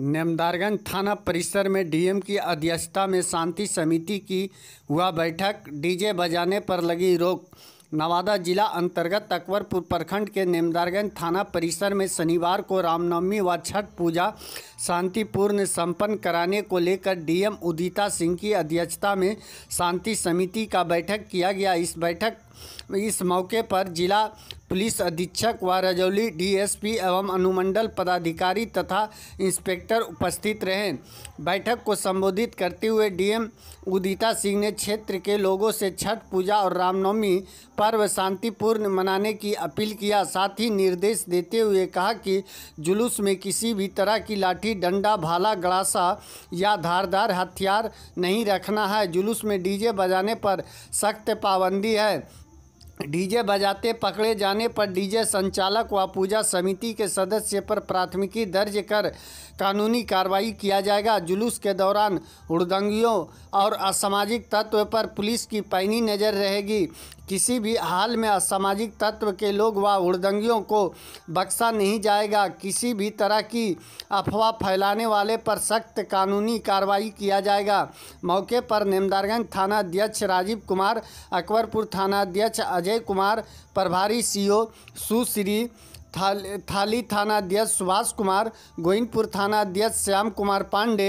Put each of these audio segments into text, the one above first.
नेमदारगंज थाना परिसर में डीएम की अध्यक्षता में शांति समिति की हुआ बैठक डीजे बजाने पर लगी रोक नवादा जिला अंतर्गत अकबरपुर प्रखंड के नेमदारगंज थाना परिसर में शनिवार को रामनवमी व छठ पूजा शांतिपूर्ण संपन्न कराने को लेकर डीएम उदिता सिंह की अध्यक्षता में शांति समिति का बैठक किया गया इस बैठक इस मौके पर जिला पुलिस अधीक्षक व रजौली डीएसपी एवं अनुमंडल पदाधिकारी तथा इंस्पेक्टर उपस्थित रहे बैठक को संबोधित करते हुए डीएम उदिता सिंह ने क्षेत्र के लोगों से छठ पूजा और रामनवमी पर्व शांतिपूर्ण मनाने की अपील किया साथ ही निर्देश देते हुए कहा कि जुलूस में किसी भी तरह की लाठी डंडा भाला गड़ासा या धारदार हथियार नहीं रखना है जुलूस में डीजे बजाने पर सख्त पाबंदी है डीजे बजाते पकड़े जाने पर डीजे संचालक व पूजा समिति के सदस्य पर प्राथमिकी दर्ज कर कानूनी कार्रवाई किया जाएगा जुलूस के दौरान हड़दंगियों और असामाजिक तत्व पर पुलिस की पैनी नज़र रहेगी किसी भी हाल में असामाजिक तत्व के लोग व हड़दंगियों को बख्शा नहीं जाएगा किसी भी तरह की अफवाह फैलाने वाले पर सख्त कानूनी कार्रवाई किया जाएगा मौके पर नेमदारगंज थाना अध्यक्ष राजीव कुमार अकबरपुर थाना अध्यक्ष अजय कुमार प्रभारी सीओ सुश्री थाली थाली थानाध्यक्ष सुभाष कुमार गोविंदपुर थानाध्यक्ष श्याम कुमार पांडे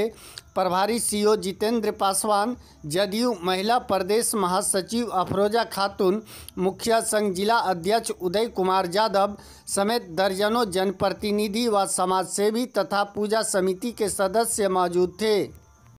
प्रभारी सीओ जितेंद्र पासवान जदयू महिला प्रदेश महासचिव अफरोजा खातून मुखिया संघ जिला अध्यक्ष उदय कुमार यादव समेत दर्जनों जनप्रतिनिधि व समाजसेवी तथा पूजा समिति के सदस्य मौजूद थे